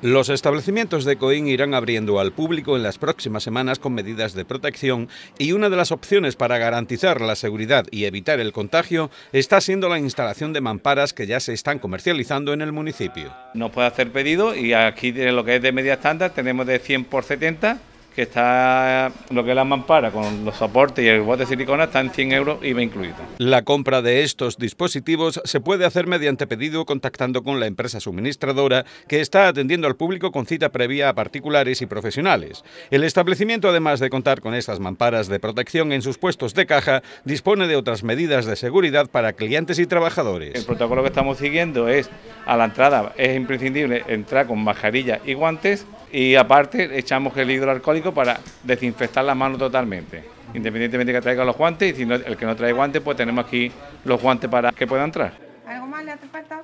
Los establecimientos de Coín irán abriendo al público en las próximas semanas con medidas de protección y una de las opciones para garantizar la seguridad y evitar el contagio está siendo la instalación de mamparas que ya se están comercializando en el municipio. No puede hacer pedido y aquí lo que es de media estándar tenemos de 100 por 70 que está lo que es la mampara con los soportes y el bote de silicona está en 100 euros y va incluido. La compra de estos dispositivos se puede hacer mediante pedido contactando con la empresa suministradora que está atendiendo al público con cita previa a particulares y profesionales. El establecimiento, además de contar con estas mamparas de protección en sus puestos de caja, dispone de otras medidas de seguridad para clientes y trabajadores. El protocolo que estamos siguiendo es a la entrada es imprescindible entrar con mascarilla y guantes y aparte echamos el hidroalcohólico para desinfectar las manos totalmente, independientemente de que traiga los guantes y si el que no trae guantes, pues tenemos aquí los guantes para que pueda entrar. ¿Algo más le falta?